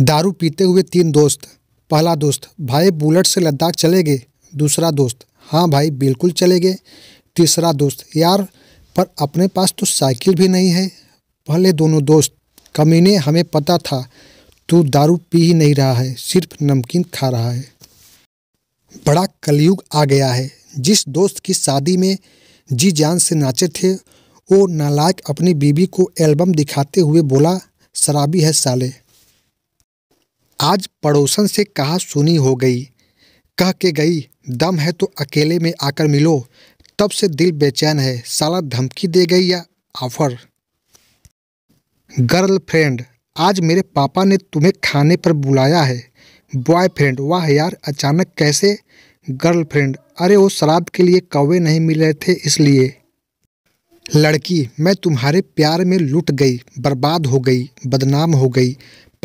दारू पीते हुए तीन दोस्त पहला दोस्त भाई बुलेट से लद्दाख चले गए दूसरा दोस्त हाँ भाई बिल्कुल चले गए तीसरा दोस्त यार पर अपने पास तो साइकिल भी नहीं है पहले दोनों दोस्त कमीने हमें पता था तू दारू पी ही नहीं रहा है सिर्फ नमकीन खा रहा है बड़ा कलयुग आ गया है जिस दोस्त की शादी में जी जान से नाचे थे वो नालायक अपनी बीबी को एल्बम दिखाते हुए बोला शराबी है साले आज पड़ोसन से कहा सुनी हो गई कह के गई दम है तो अकेले में आकर मिलो तब से दिल बेचैन है साला धमकी दे गई या ऑफर गर्लफ्रेंड आज मेरे पापा ने तुम्हें खाने पर बुलाया है बॉयफ्रेंड वाह यार अचानक कैसे गर्लफ्रेंड अरे वो श्राद्ध के लिए कौवे नहीं मिल रहे थे इसलिए लड़की मैं तुम्हारे प्यार में लुट गई बर्बाद हो गई बदनाम हो गई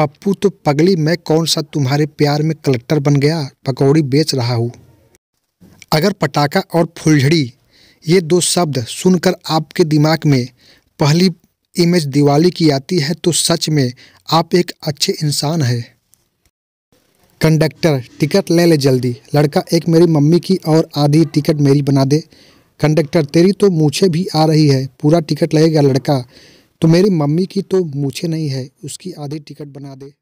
पप्पू तो पगली मैं कौन सा तुम्हारे प्यार में कलेक्टर बन गया पकौड़ी बेच रहा हूँ अगर पटाखा और फुलझड़ी ये दो शब्द सुनकर आपके दिमाग में पहली इमेज दिवाली की आती है तो सच में आप एक अच्छे इंसान हैं कंडक्टर टिकट ले ले जल्दी लड़का एक मेरी मम्मी की और आधी टिकट मेरी बना दे कंडक्टर तेरी तो मूछे भी आ रही है पूरा टिकट लगेगा लड़का तो मेरी मम्मी की तो मुझे नहीं है उसकी आधी टिकट बना दे